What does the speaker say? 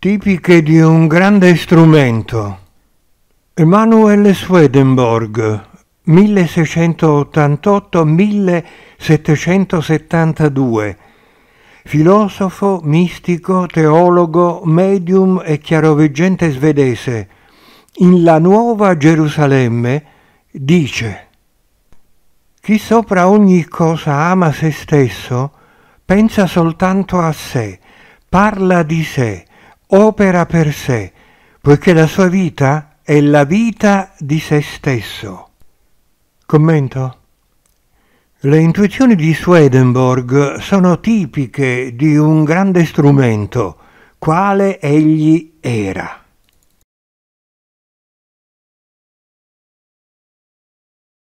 tipiche di un grande strumento. Emanuele Swedenborg, 1688-1772, filosofo, mistico, teologo, medium e chiaroveggente svedese, in La Nuova Gerusalemme dice Chi sopra ogni cosa ama se stesso, pensa soltanto a sé, parla di sé, opera per sé, poiché la sua vita è la vita di se stesso. Commento. Le intuizioni di Swedenborg sono tipiche di un grande strumento, quale egli era.